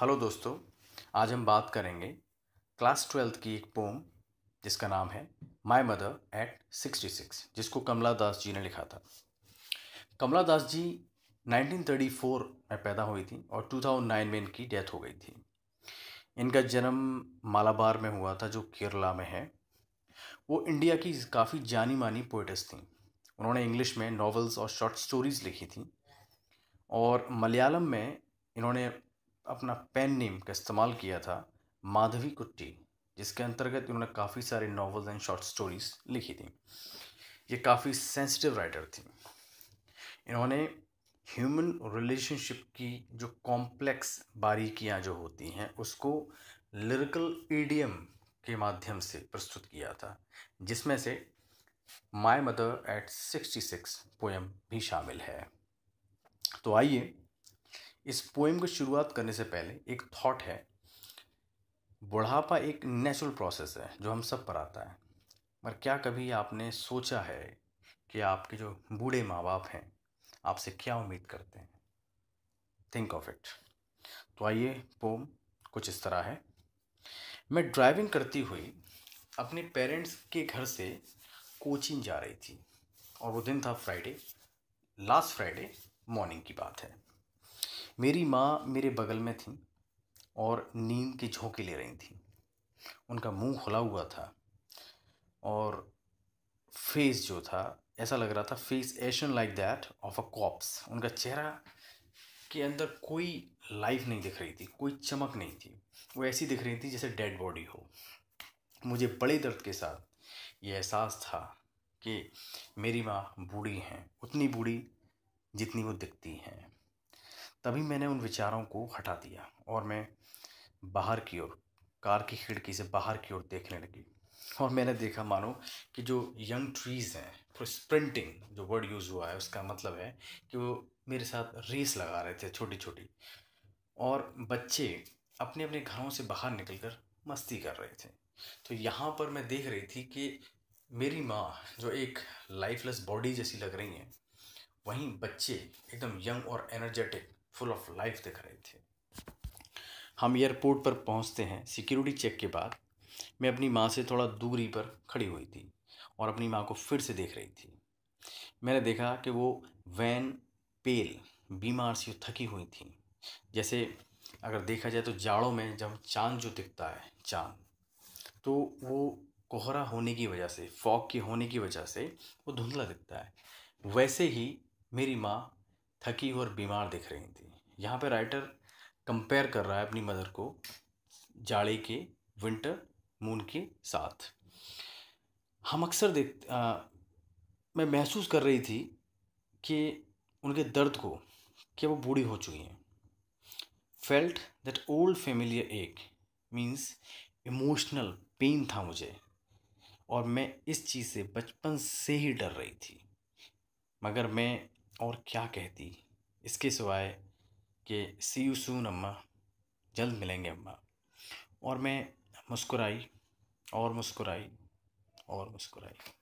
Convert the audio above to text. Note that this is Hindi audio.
हेलो दोस्तों आज हम बात करेंगे क्लास ट्वेल्थ की एक पोम जिसका नाम है my mother at sixty six जिसको कमला दास जी ने लिखा था कमला दास जी 1934 में पैदा हुई थी और 2009 में इनकी डेथ हो गई थी इनका जन्म मालाबार में हुआ था जो केरला में है वो इंडिया की काफ़ी जानी मानी पोइटस थी उन्होंने इंग्लिश में नॉवेल्स और शॉर्ट स्टोरीज़ लिखी थी और मलयालम में इन्होंने अपना पेन नेम का इस्तेमाल किया था माधवी कुट्टी जिसके अंतर्गत उन्होंने काफ़ी सारे नावल्स एंड शॉर्ट स्टोरीज लिखी थी ये काफ़ी सेंसिटिव राइटर थी इन्होंने ह्यूमन रिलेशनशिप की जो कॉम्प्लेक्स बारीकियां जो होती हैं उसको लिरिकल ईडियम के माध्यम से प्रस्तुत किया था जिसमें से my mother at sixty six poem भी शामिल है तो आइए इस पोएम की शुरुआत करने से पहले एक थॉट है बुढ़ापा एक नेचुरल प्रोसेस है जो हम सब पर आता है पर क्या कभी आपने सोचा है कि आपके जो बूढ़े माँ बाप हैं आपसे क्या उम्मीद करते हैं थिंक ऑफ इट तो आइए पोम कुछ इस तरह है मैं ड्राइविंग करती हुई अपने पेरेंट्स के घर से कोचिंग जा रही थी और वो दिन था फ्राइडे लास्ट फ्राइडे मॉर्निंग की बात है मेरी माँ मेरे बगल में थी और नीम के झोंके ले रही थी उनका मुंह खुला हुआ था और फेस जो था ऐसा लग रहा था face ashen like that of a corpse उनका चेहरा के अंदर कोई लाइफ नहीं दिख रही थी कोई चमक नहीं थी वो ऐसी दिख रही थी जैसे डेड बॉडी हो मुझे बड़े दर्द के साथ ये एहसास था कि मेरी माँ बूढ़ी हैं उतनी बूढ़ी जितनी वो दिखती हैं तभी मैंने उन विचारों को हटा दिया और मैं बाहर की ओर कार की खिड़की से बाहर की ओर देखने लगी और मैंने देखा मानो कि जो यंग ट्रीज़ हैं स्प्रिंटिंग जो वर्ड यूज़ हुआ है उसका मतलब है कि वो मेरे साथ रेस लगा रहे थे छोटी छोटी और बच्चे अपने अपने घरों से बाहर निकलकर मस्ती कर रहे थे तो यहाँ पर मैं देख रही थी कि मेरी माँ जो एक लाइफलेस बॉडी जैसी लग रही हैं वहीं बच्चे एकदम यंग और एनर्जेटिक फुल ऑफ लाइफ दिख रही थी हम एयरपोर्ट पर पहुंचते हैं सिक्योरिटी चेक के बाद मैं अपनी माँ से थोड़ा दूरी पर खड़ी हुई थी और अपनी माँ को फिर से देख रही थी मैंने देखा कि वो वैन पेल बीमार सी थकी हुई थी जैसे अगर देखा जाए तो जाड़ों में जब चांद जो दिखता है चांद तो वो कोहरा होने की वजह से फॉग के होने की वजह से वो धुंधला दिखता है वैसे ही मेरी माँ थकी और बीमार दिख रही थी यहाँ पे राइटर कंपेयर कर रहा है अपनी मदर को जाड़े के विंटर मून के साथ हम अक्सर देख मैं महसूस कर रही थी कि उनके दर्द को कि वो बूढ़ी हो चुकी हैं felt that old familiar ache means emotional pain था मुझे और मैं इस चीज़ से बचपन से ही डर रही थी मगर मैं और क्या कहती इसके सिवाय कि सी यू सून अम्मा जल्द मिलेंगे अम्मा और मैं मुस्कुराई और मुस्कुराई और मुस्कुराई